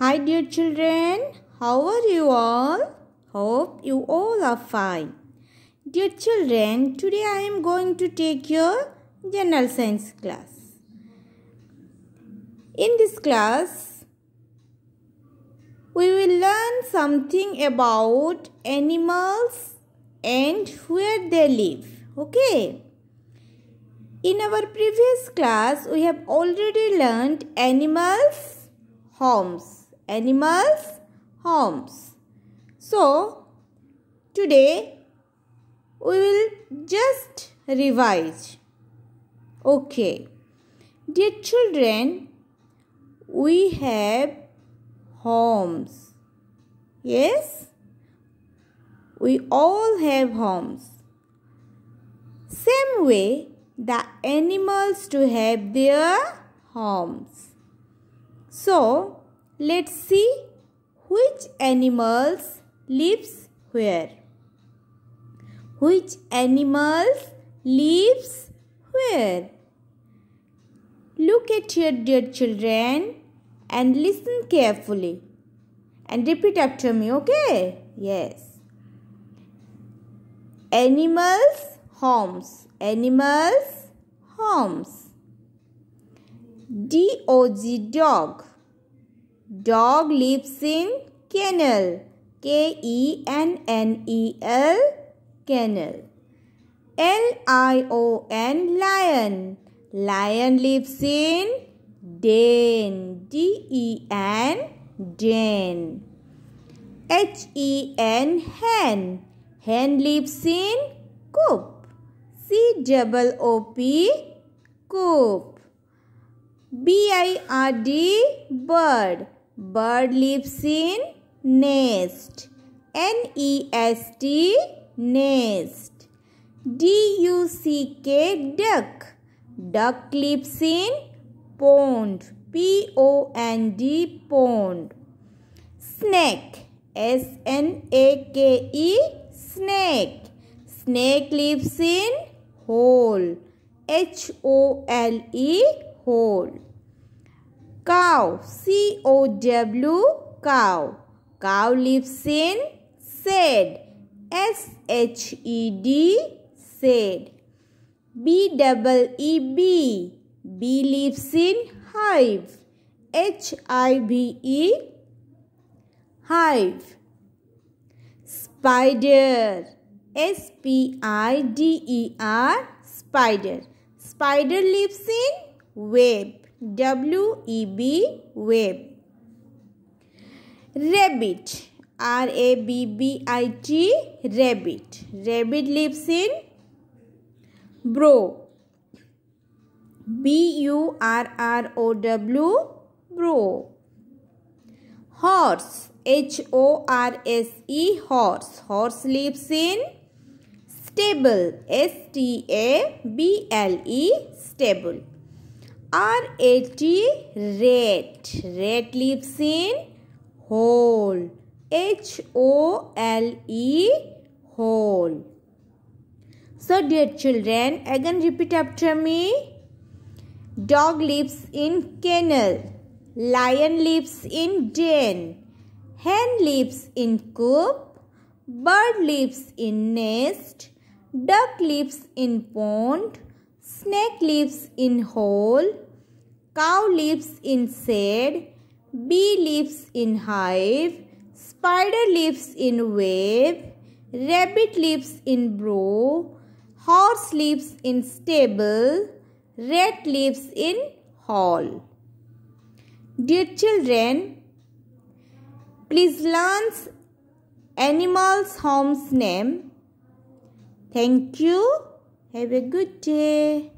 Hi dear children, how are you all? Hope you all are fine. Dear children, today I am going to take your general science class. In this class, we will learn something about animals and where they live. Okay? In our previous class, we have already learned animals' homes animals' homes. So, today we will just revise. Okay. Dear children, we have homes. Yes? We all have homes. Same way, the animals to have their homes. So, Let's see which animals lives where. Which animals lives where? Look at your dear children and listen carefully and repeat after me okay? Yes. Animals homes. Animals homes. D-O-G dog. Dog lives in kennel. K-E-N-N-E-L, kennel. L-I-O-N, lion. Lion lives in den. D-E-N, den. H-E-N, hen. Hen lives in coop. C-double-O-P, coop. B-I-R-D, bird. Bird lives in nest. N-E-S-T, nest. D-U-C-K, duck. Duck lives in pond. P-O-N-D, pond. Snake. S-N-A-K-E, snake. Snake lives in hole. H-O-L-E, hole. Cow. C-O-W. Cow. Cow lives in shed. S-H-E-D. Shed. B-double-E-B. -E b double E B. Bee lives in hive. H-I-V-E. Hive. Spider. S-P-I-D-E-R. Spider. Spider lives in web. W E B web rabbit R A B B I T rabbit rabbit lives in burrow B U R R O W burrow horse H O R S E horse horse lives in stable s t a b l e stable are 80 red. Red lives in hole. H O L E hole. So dear children, again repeat after me. Dog lives in kennel. Lion lives in den. Hen lives in coop. Bird lives in nest. Duck lives in pond. Snake lives in hole. Cow lives in shed. Bee lives in hive. Spider lives in web. Rabbit lives in bro. Horse lives in stable. Rat lives in hall. Dear children, please learn animals' home's name. Thank you. Have a good day.